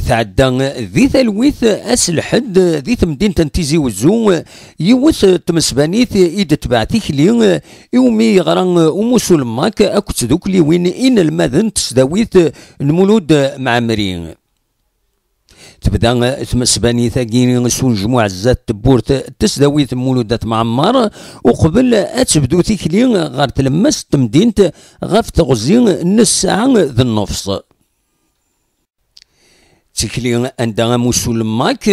تعدى ذي ثلويث أسلحد ذي ثمدين تيزي وزو يوث تمسبانيث إيد تبعثيك لي يومي غران اموسو الماك أكت دوكلي وين إن المذن تسداويث المولود معمرين تبدا تمسباني ثاقين سون جموع الزات تبورت تسداويت مولودات معمر وقبل اتبدو تيكلي غار تلمس تمدينت غاف غزين نص ساعه ذي النفس تكلي عند مسلم ماك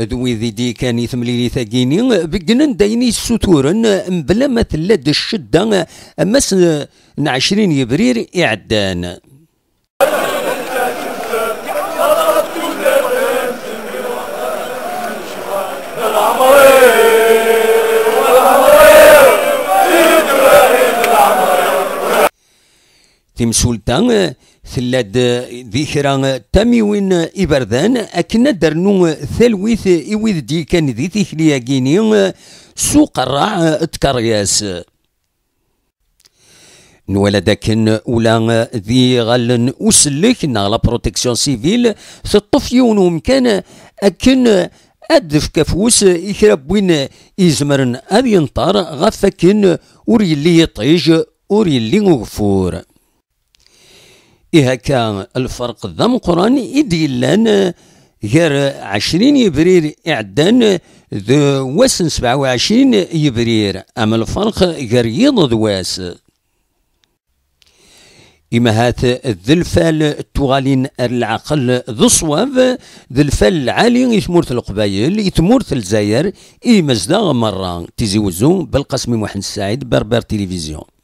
ذوي ذي دي كان يثملي ثاقيني بقنن ديني السطورن بلا ما تلد الشدة مس عشرين يبرير إعدان تمسولتا ثلاد ذكرى تاميوين إبردان أكنا درنو ثلويث إويذ دي كان ذي تيكليا سوق الرع تكرياس نوالا داكن أولا ذي غالن أسلك نغلا بروتكسيون سيفيل ثطفيون ومكان أكن أدف كفوس إخربوين إزمرن يزمرن أذ ينطر غفكن وريلي يطيج وريلي غفور هكا الفرق ذم قران إدي لان غير عشرين يبرير إعدان ذو واسن سبعة وعشرين يبرير أما الفرق غير يضد واس إما هات ذو الفال تغالين العقل ذو صواف ذو الفال العالي يثمرت القبايل يثمرت الجزائر إي مزداغ مرة تيزي وزو بالقسم محن السعيد بربر تلفزيون